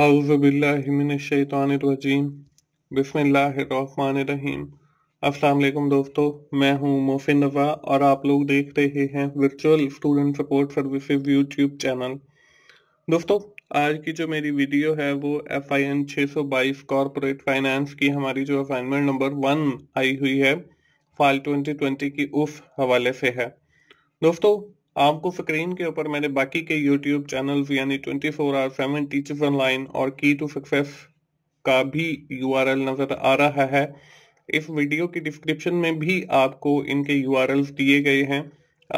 अज़बिल्लिमिनशैतरजीम बसमीम अस्सलाम दोस्तों मैं हूं मोहसिन नवा और आप लोग देख रहे हैं virtual student support services YouTube channel दोस्तों आज की जो मेरी वीडियो है वो एफ आई एन छः सौ बाईस कॉरपोरेट फाइनेंस की हमारी जो असाइनमेंट नंबर वन आई हुई है फाइल ट्वेंटी ट्वेंटी की उस हवाले से है दोस्तों आपको फिक्रीन के ऊपर मैंने बाकी के यूट्यूब चैनल यानी 24 four hour seven teacher online और की टू सक्सेस का भी यू नज़र आ रहा है इस वीडियो की डिस्क्रिप्शन में भी आपको इनके यू दिए गए हैं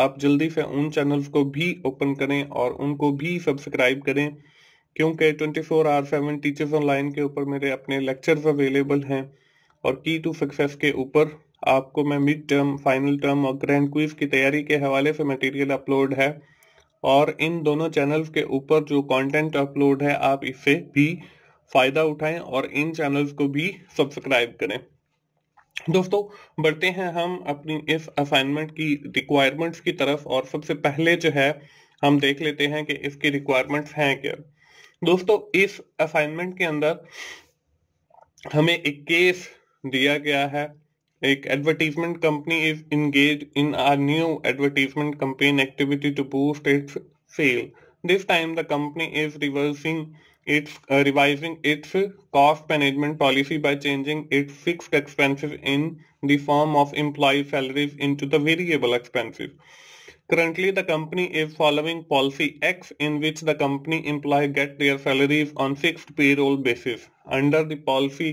आप जल्दी से उन चैनल्स को भी ओपन करें और उनको भी सब्सक्राइब करें क्योंकि 24 four hour seven teachers online के ऊपर मेरे अपने लेक्चर्स अवेलेबल हैं और की टू सक्सेस के ऊपर आपको मैं मिड टर्म फाइनल टर्म और ग्रैंड क्विज की तैयारी के हवाले से मटेरियल अपलोड है और इन दोनों चैनल के ऊपर जो कंटेंट अपलोड है आप इससे भी फायदा उठाएं और इन चैनल्स को भी सब्सक्राइब करें दोस्तों बढ़ते हैं हम अपनी इस असाइनमेंट की रिक्वायरमेंट्स की तरफ और सबसे पहले जो है हम देख लेते हैं कि इसकी रिक्वायरमेंट्स हैं क्या दोस्तों इस असाइनमेंट के अंदर हमें एक केस दिया गया है like advertisement company is engaged in a new advertisement campaign activity to boost its sales. This time the company is reversing its uh, revising its cost management policy by changing its fixed expenses in the form of employee salaries into the variable expenses. Currently, the company is following policy X in which the company employees get their salaries on fixed payroll basis. Under the policy,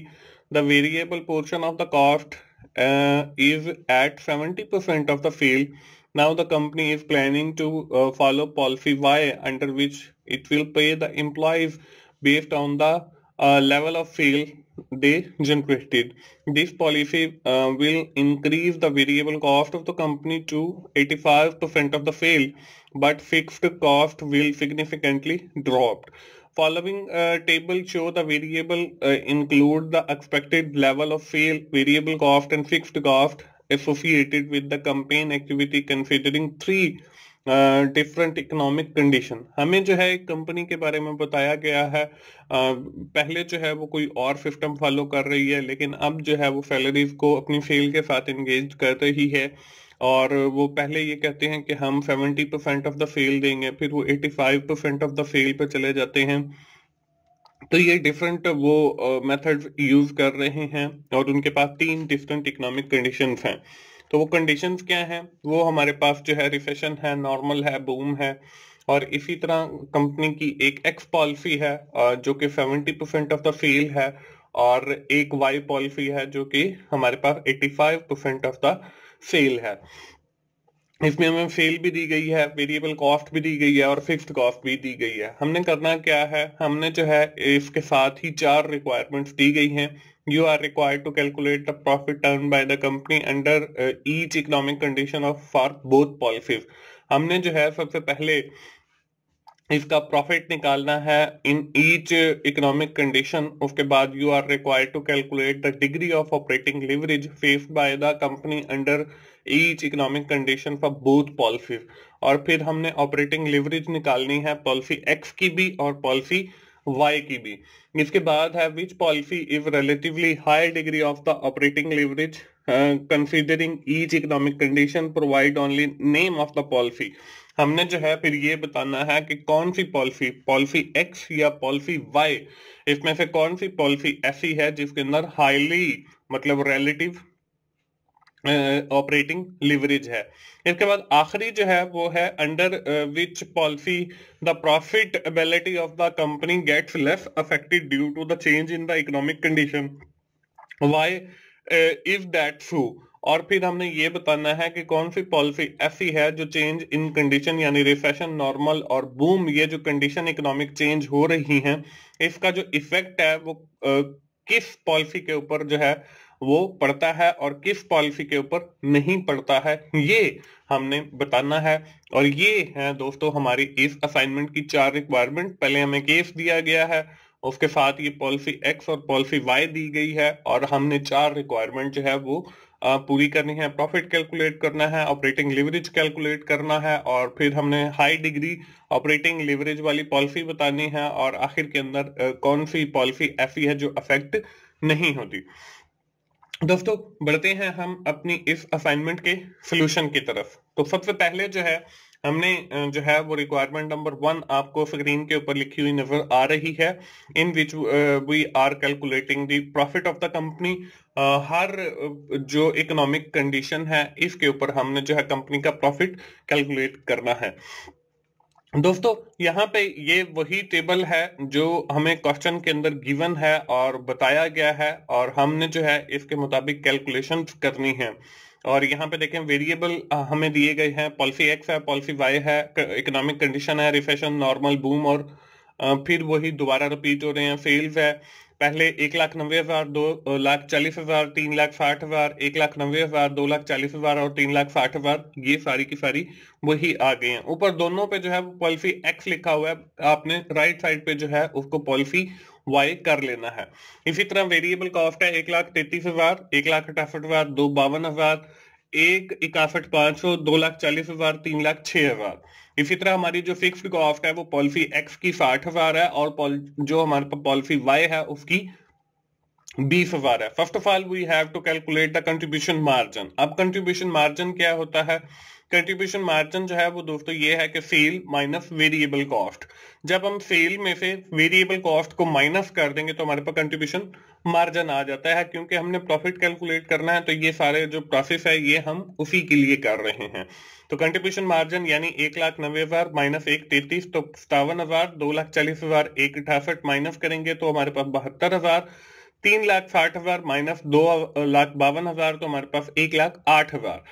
the variable portion of the cost uh, is at 70% of the field. Now the company is planning to uh, follow policy Y under which it will pay the employees based on the uh, level of field they generated. This policy uh, will increase the variable cost of the company to 85% of the field, but fixed cost will significantly drop. Following uh, table show the variable uh, include the expected level of fail, variable cost and fixed cost associated with the campaign activity considering three different economic condition हमें जो है एक company के बारे में बताया गया है uh, पहले जो है वो कोई और सिस्टम फॉलो कर रही है लेकिन अब जो है वो सैलरीज को अपनी फेल के साथ इंगेज कर रही है और वो पहले ये कहते हैं कि हम 70 परसेंट ऑफ द फेल देंगे फिर वो 85 परसेंट ऑफ द फेल पे चले जाते हैं तो ये डिफरेंट वो मेथड uh, यूज कर रहे हैं और उनके पास तीन डिफरेंट इकोनॉमिक कंडीशन हैं तो वो कंडीशन क्या हैं वो हमारे पास जो है रिसेशन है नॉर्मल है बूम है और इसी तरह कंपनी की एक एक्स पॉलिसी है जो कि 70 परसेंट ऑफ द फेल है और एक वाई पॉलिसी है जो कि हमारे पास 85 परसेंट ऑफ द सेल है इसमें हमें सेल भी दी गई है वेरिएबल कॉस्ट भी दी गई है और फिक्स्ड कॉस्ट भी दी गई है हमने करना क्या है हमने जो है इसके साथ ही चार रिक्वायरमेंट्स दी गई हैं you are required to calculate the profit earned by the company under uh, each economic condition of for both policies हमने जो है सबसे पहले इसका प्रॉफिट निकालना है इन ईच इकोनॉमिक कंडीशन उसके बाद you are required to calculate the degree of operating leverage face by the company under each economic condition for both policy और फिर हमने ऑपरेटिंग लिवरेज निकालनी है पॉलिसी एक्स की भी और पॉलिसी वाई की भी इसके बाद है which policy is relatively high degree of the operating leverage considering each economic condition provide only name of the policy हमने जो है फिर ये बताना है कि कौन सी पॉलिसी पॉलिसी एक्स या पॉलिसी वाई इसमें से कौन सी पॉलिसी ऐसी है जिसके अंदर हाईली मतलब रिलेटिव ऑपरेटिंग लिवरेज है इसके बाद आखिरी जो है वो है under which policy the profitability of the company gets less affected due to the change in the economic condition why if that through और फिर हमने ये बताना है कि कौन सी पॉलिसी ऐसी है जो चेंज इन कंडीशन यानी रिसेशन नॉर्मल और बूम ये जो कंडीशन इकोनॉमिक चेंज हो रही हैं इसका जो इफेक्ट है वो आ, किस पॉलिसी के ऊपर जो है वो पड़ता है और किस पॉलिसी के ऊपर नहीं पड़ता है ये हमने बताना है और ये है दोस्तों हमारी इस असाइनमेंट की चार रिक्वायरमेंट पहले हमें केस दिया गया है उसके साथ ये पॉलिसी एक्स और पॉलिसी वाई दी गई है और हमने चार रिक्वायरमेंट जो है वो पूरी करनी है प्रॉफिट कैलकुलेट करना है ऑपरेटिंग लेवरेज कैलकुलेट करना है और फिर हमने हाई डिग्री ऑपरेटिंग लेवरेज वाली पॉलिसी बतानी है और आखिर के अंदर कौन सी पॉलिसी ऐसी है जो अफेक्ट नहीं होती दोस्तों बढ़ते हैं हम अपनी इस असाइनमेंट के सोल्यूशन की तरफ तो सबसे पहले जो है हमने जो है वो रिक्वायरमेंट नंबर वन आपको स्क्रीन के ऊपर लिखी हुई नजर आ रही है in which we are calculating the profit of the company हर जो इकोनॉमिक कंडीशन है इसके ऊपर हमने जो है कंपनी का प्रॉफिट कैलकुलेट करना है दोस्तों यहाँ पे ये वही टेबल है जो हमें क्वेश्चन के अंदर गिवन है और बताया गया है और हमने जो है इसके मुताबिक कैलकुलेशन करनी है और यहाँ पे देखें वेरिएबल हमें दिए गए हैं पॉलिसी एक्स है पॉलिसी वाई है इकोनॉमिक कंडीशन है रिफेशन नॉर्मल बूम और फिर वही दोबारा रिपीट हो रहे हैं सेल्स है पहले एक लाख नब्बे हजार दो लाख चालीस हजार तीन लाख साठ हजार एक लाख नब्बे हजार दो लाख चालीस हजार और तीन लाख साठ हजार ये सारी की सारी वही आ गई हैं ऊपर दोनों पे जो है पॉलिसी एक्स लिखा हुआ है आपने राइट साइड पे जो है उसको पॉलिसी वाई कर लेना है इसी तरह वेरिएबल कॉस्ट है एक लाख तैतीस हजार एक लाख अठासठ हजार दो बावन हजार एक इकासठ पांच सौ दो लाख चालीस हजार तीन लाख छह हजार इसी तरह हमारी जो फिक्स्ड कॉस्ट है वो पॉलिसी एक्स की साठ हजार है और जो हमारे पास पॉलिसी वाई है उसकी बीस हजार है first of all we have to calculate the contribution margin अब कंट्रीब्यूशन मार्जिन क्या होता है कंट्रीब्यूशन मार्जिन जो है वो दोस्तों ये है कि सेल माइनस वेरिएबल कॉस्ट जब हम सेल में से वेरिएबल कॉस्ट को माइनस कर देंगे तो हमारे पास कंट्रीब्यूशन मार्जिन आ जाता है क्योंकि हमने प्रॉफिट कैलकुलेट करना है तो ये सारे जो प्रोसेस है ये हम उसी के लिए कर रहे हैं तो कंट्रीब्यूशन मार्जिन यानी एक लाख नब्बे हजार माइनस एक तैतीस तो सतावन हजार दो लाख चालीस हजार एक अठासठ माइनस करेंगे तो हमारे पास बहत्तर हजार तीन लाख साठ हजार माइनस दो लाख बावन हजार तो हमारे पास एक लाख आठ हजार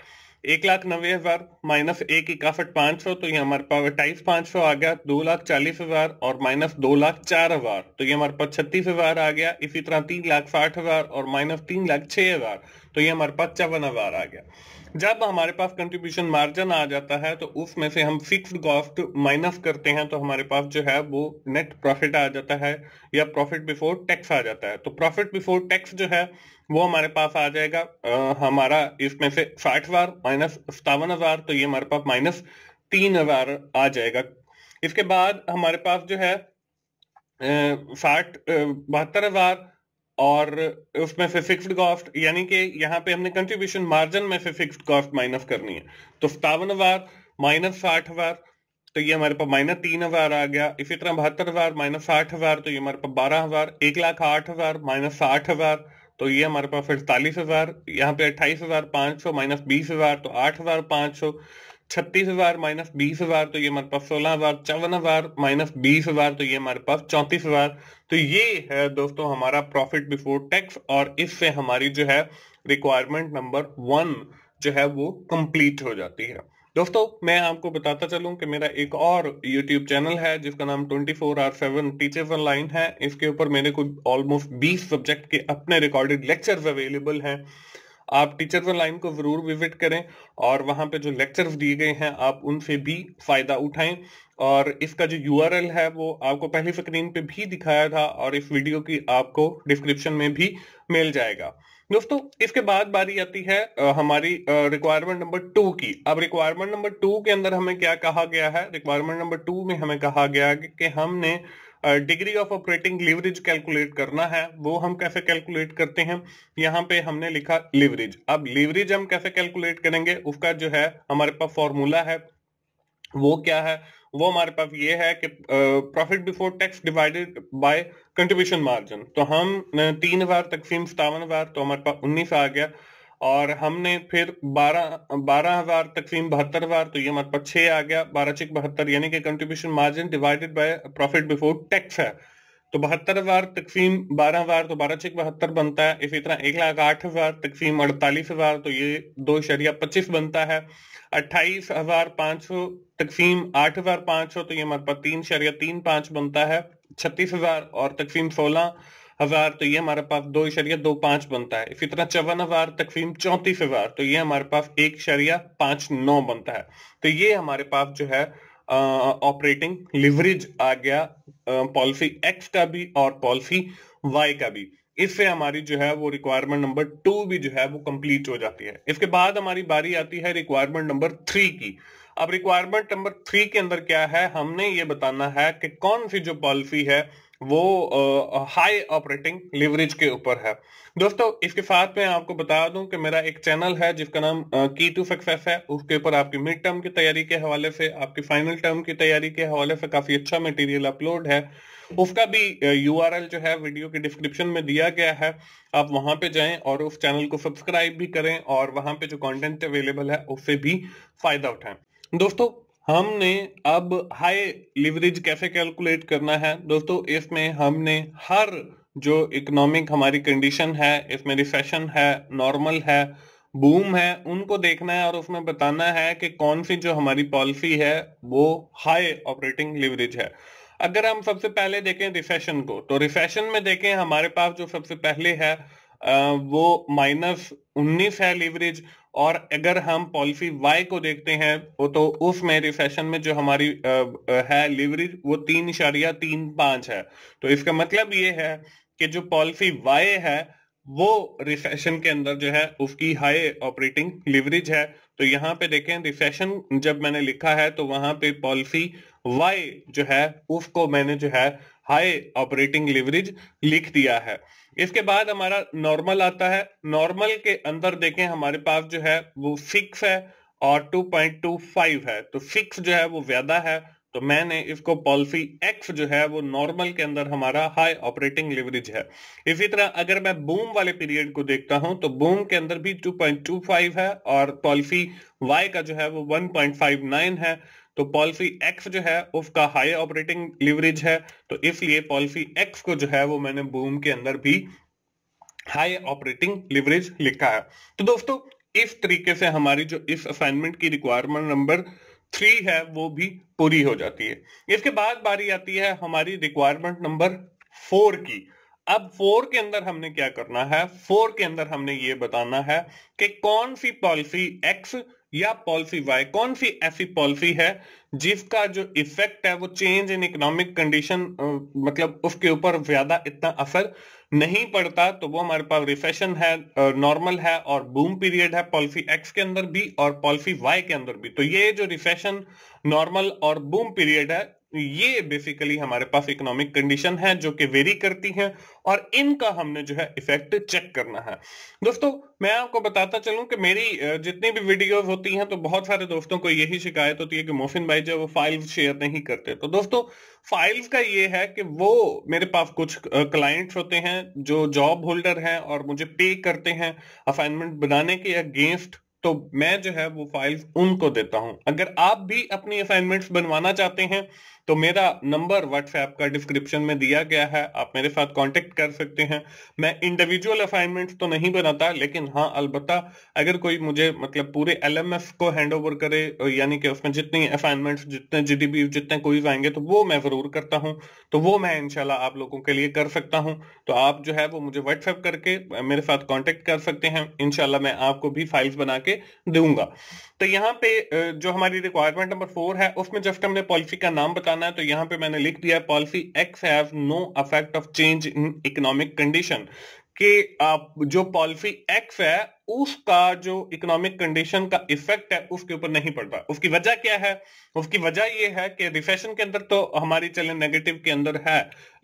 एक लाख नब्बे हजार माइनस एक इकासठ पांच सौ तो ये हमारे पास अट्ठाईस पांच सौ आ गया दो लाख चालीस हजार और माइनस दो लाख चार हजार तो ये हमारे पास छत्तीस हजार आ गया इसी तरह तीन लाख साठ हजार और माइनस तीन लाख छह हजार तो ये हमारे पास चौवन हजार आ गया जब हमारे पास कंट्रीब्यूशन मार्जिन आ जाता है तो उसमें से हम फिक्स्ड कॉस्ट माइनस करते हैं तो हमारे पास जो है वो नेट प्रॉफिट आ जाता है या प्रॉफिट बिफोर टैक्स आ जाता है तो प्रॉफिट बिफोर टैक्स जो है वो हमारे पास आ जाएगा आ, हमारा इसमें से साठ हजार माइनस सतावन हजार तो ये हमारे पास माइनस तीन हजार आ जाएगा इसके बाद हमारे पास जो है साठ बहत्तर हजार और उसमें से फिक्स्ड कॉस्ट यानी कि यहाँ पे हमने कंट्रीब्यूशन मार्जिन में से फिक्स्ड कॉस्ट माइनस करनी है तो सतावन हजार माइनस साठ हजार तो ये हमारे पास माइनस तीन हजार आ गया इसी तरह बहत्तर हजार माइनस साठ हजार तो ये हमारे पास बारह हजार एक लाख आठ हजार माइनस साठ हजार तो ये हमारे पास अड़तालीस हजार यहाँ पे अट्ठाईस हजार पांच सौ माइनस बीस हजार तो आठ हजार पांच सौ छत्तीस हजार माइनस बीस हजार तो ये हमारे पास सोलह हजार चौवन हजार माइनस बीस हजार तो ये हमारे पास चौंतीस हजार तो ये है दोस्तों हमारा प्रॉफिट बिफोर टैक्स और इससे हमारी जो है रिक्वायरमेंट नंबर वन जो है वो कंप्लीट हो जाती है दोस्तों मैं आपको बताता चलूं कि मेरा एक और YouTube चैनल है जिसका नाम twenty four are seven teachers online है इसके ऊपर मेरे को ऑलमोस्ट 20 सब्जेक्ट के अपने रिकॉर्डेड लेक्चर्स अवेलेबल हैं आप टीचर वन लाइन को जरूर विजिट करें और वहां पे जो लेक्चर्स दिए गए हैं आप उनसे भी फायदा उठाएं और इसका जो यू है वो आपको पहली स्क्रीन पे भी दिखाया था और इस वीडियो की आपको डिस्क्रिप्शन में भी मिल जाएगा दोस्तों इसके बाद बारी आती है आ, हमारी रिक्वायरमेंट नंबर टू की अब रिक्वायरमेंट नंबर टू के अंदर हमें क्या कहा गया है रिक्वायरमेंट नंबर टू में हमें कहा गया कि, कि हमने degree of operating leverage calculate करना है वो हम कैसे कैलकुलेट करते हैं यहाँ पे हमने लिखा लिवरेज अब लिवरेज हम कैसे कैलकुलेट करेंगे उसका जो है हमारे पास फॉर्मूला है वो क्या है वो हमारे पास ये है कि profit before tax divided by contribution margin तो हम तीन हजार तकसीम सतावन हजार तो हमारे पास उन्नीस आ गया और हमने फिर बारह बारह हजार तकसीम बहत्तर हजार तो ये हमारे पास छह आ गया बारह छिक बहत्तर यानी कि contribution margin divided by profit before tax है तो बहत्तर हजार तकसीम बारह हजार तो बारह छह बहत्तर बनता है इसी तरह एक लाख आठ हजार तकसीम अड़तालीस हजार तो ये दो शरिया पच्चीस बनता है अट्ठाईस हजार पाँच सौ तकसीम आठ हजार पाँच सौ तो ये हमारे पास तीन शरिया तीन पाँच बनता है छत्तीस हजार और तकसीम सोलह हजार तो ये हमारे पास दो शरिया दो पांच बनता है इसी तरह चौवन हजार तकसीम चौंतीस हजार तो ये हमारे पास एक शरिया पांच नौ बनता है तो ये हमारे पास जो है ऑपरेटिंग uh, लिवरेज आ गया पॉलिसी uh, एक्स का भी और पॉलिसी वाई का भी इससे हमारी जो है वो रिक्वायरमेंट नंबर टू भी जो है वो कंप्लीट हो जाती है इसके बाद हमारी बारी आती है रिक्वायरमेंट नंबर थ्री की अब रिक्वायरमेंट नंबर थ्री के अंदर क्या है हमने ये बताना है कि कौन सी जो पॉलिसी है वो हाई ऑपरेटिंग लिवरेज के ऊपर है दोस्तों इसके साथ में आपको बता दूं कि मेरा एक चैनल है जिसका नाम की टू सक्सेस है उसके ऊपर आपकी मिड टर्म की तैयारी के हवाले से आपकी फाइनल टर्म की तैयारी के हवाले से काफी अच्छा मटेरियल अपलोड है उसका भी यू जो है वीडियो के डिस्क्रिप्शन में दिया गया है आप वहां पे जाएं और उस चैनल को सब्सक्राइब भी करें और वहां पे जो कंटेंट अवेलेबल है उससे भी फायदा उठाएं दोस्तों हमने अब हाई लिवरेज कैसे कैलकुलेट करना है दोस्तों इसमें हमने हर जो इकोनॉमिक हमारी कंडीशन है इसमें रिसेशन है नॉर्मल है बूम है उनको देखना है और उसमें बताना है कि कौन सी जो हमारी पॉलिसी है वो हाई ऑपरेटिंग लिवरेज है अगर हम सबसे पहले देखें रिसेशन को तो रिसेशन में देखें हमारे पास जो सबसे पहले है वो माइनस उन्नीस है लिवरेज और अगर हम पॉलिसी वाई को देखते हैं वो तो उसमें रिसेशन में जो हमारी आ, है लिवरेज वो तीन इशारिया तीन पांच है तो इसका मतलब ये है कि जो पॉलिसी वाई है वो रिसेशन के अंदर जो है उसकी हाई ऑपरेटिंग लिवरेज है तो यहाँ पे देखें रिसेशन जब मैंने लिखा है तो वहां पे पॉलिसी वाई जो है उसको मैंने जो है हाई ऑपरेटिंग लिवरेज लिख दिया है इसके बाद हमारा नॉर्मल आता है नॉर्मल के अंदर देखें हमारे पास जो है वो सिक्स है और 2.25 है तो सिक्स जो है वो ज्यादा है तो मैंने इसको पॉलिसी एक्स जो है वो नॉर्मल के अंदर हमारा हाई ऑपरेटिंग लिवरेज है इसी तरह अगर मैं बूम वाले पीरियड को देखता हूं तो बूम के अंदर भी 2.25 है और पॉलिसी वाई का जो है वो 1.59 है तो पॉलिसी एक्स जो है उसका हाई ऑपरेटिंग लिवरेज है तो इसलिए पॉलिसी एक्स को जो है वो मैंने बूम के अंदर भी हाई ऑपरेटिंग लिवरेज लिखा है तो दोस्तों इस तरीके से हमारी जो इस असाइनमेंट की रिक्वायरमेंट नंबर थ्री है वो भी पूरी हो जाती है इसके बाद बारी आती है हमारी रिक्वायरमेंट नंबर फोर की अब फोर के अंदर हमने क्या करना है फोर के अंदर हमने ये बताना है कि कौन सी पॉलिसी एक्स या पॉलिसी वाई कौन सी ऐसी पॉलिसी है जिसका जो इफेक्ट है वो चेंज इन इकोनॉमिक कंडीशन मतलब उसके ऊपर ज्यादा इतना असर नहीं पड़ता तो वो हमारे पास रिसेशन है नॉर्मल है और बूम पीरियड है पॉलिसी एक्स के अंदर भी और पॉलिसी वाई के अंदर भी तो ये जो रिसेशन नॉर्मल और बूम पीरियड है ये बेसिकली हमारे पास इकोनॉमिक कंडीशन है जो कि वेरी करती हैं और इनका हमने जो है इफेक्ट चेक करना है दोस्तों मैं आपको बताता चलूं कि मेरी जितनी भी वीडियोस होती हैं तो बहुत सारे दोस्तों को यही शिकायत होती है कि मोहसिन भाई जो वो फाइल शेयर नहीं करते तो दोस्तों फाइल्स का ये है कि वो मेरे पास कुछ क्लाइंट्स होते हैं जो जॉब होल्डर हैं और मुझे पे करते हैं असाइनमेंट बनाने के अगेंस्ट तो मैं जो है वो फाइल्स उनको देता हूं अगर आप भी अपनी असाइनमेंट्स बनवाना चाहते हैं तो मेरा नंबर व्हाट्सएप का डिस्क्रिप्शन में दिया गया है आप मेरे साथ कांटेक्ट कर सकते हैं मैं इंडिविजुअल असाइनमेंट्स तो नहीं बनाता लेकिन हाँ अलबत्ता अगर कोई मुझे मतलब पूरे एल को हैंड ओवर करे यानी कि उसमें जितनी असाइनमेंट्स जितने जी जितने कोई आएंगे तो वो मैं जरूर करता हूँ तो वो मैं इनशाला आप लोगों के लिए कर सकता हूँ तो आप जो है वो मुझे व्हाट्सएप करके मेरे साथ कॉन्टेक्ट कर सकते हैं इनशाला मैं आपको भी फाइल्स बना के दूंगा तो यहाँ पे जो हमारी रिक्वायरमेंट नंबर फोर है उसमें जस्ट हमने पॉलिसी का नाम बताना बनाना है तो यहां पे मैंने लिख दिया policy X have no affect of change in economic condition कि आप जो पॉलिसी एक्स है उसका जो इकोनॉमिक कंडीशन का इफेक्ट है उसके ऊपर नहीं पड़ता उसकी वजह क्या है उसकी वजह यह है कि रिसेशन के अंदर तो हमारी चले नेगेटिव के अंदर है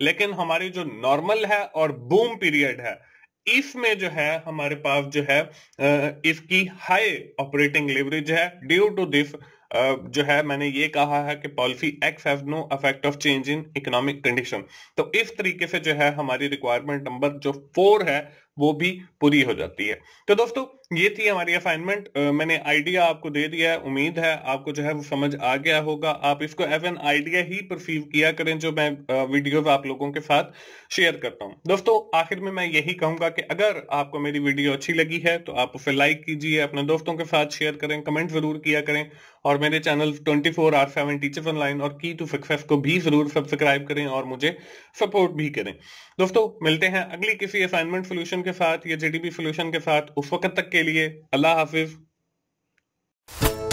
लेकिन हमारी जो नॉर्मल है और बूम पीरियड है इसमें जो है हमारे पास जो है इसकी हाई ऑपरेटिंग लेवरेज है ड्यू टू दिस जो है मैंने ये कहा है कि policy X have no affect of change in economic condition तो इस तरीके से जो है हमारी रिक्वायरमेंट नंबर जो फोर है वो भी पूरी हो जाती है तो दोस्तों ये थी हमारी असाइनमेंट मैंने आइडिया आपको दे दिया है उम्मीद है आपको जो है वो समझ आ गया होगा आप इसको एज एन आइडिया ही परसीव किया करें जो मैं वीडियोस आप लोगों के साथ शेयर करता हूं दोस्तों आखिर में मैं यही कहूंगा कि अगर आपको मेरी वीडियो अच्छी लगी है तो आप उसे लाइक कीजिए अपने दोस्तों के साथ शेयर करें कमेंट जरूर किया करें और मेरे channel twenty four are seven teachers online और की टू सक्सेस को भी जरूर सब्सक्राइब करें और मुझे सपोर्ट भी करें दोस्तों मिलते हैं अगली किसी असाइनमेंट सोल्यूशन के साथ या जेडीबी सोल्यूशन के साथ उस वक्त तक के लिए अल्लाह हाफिज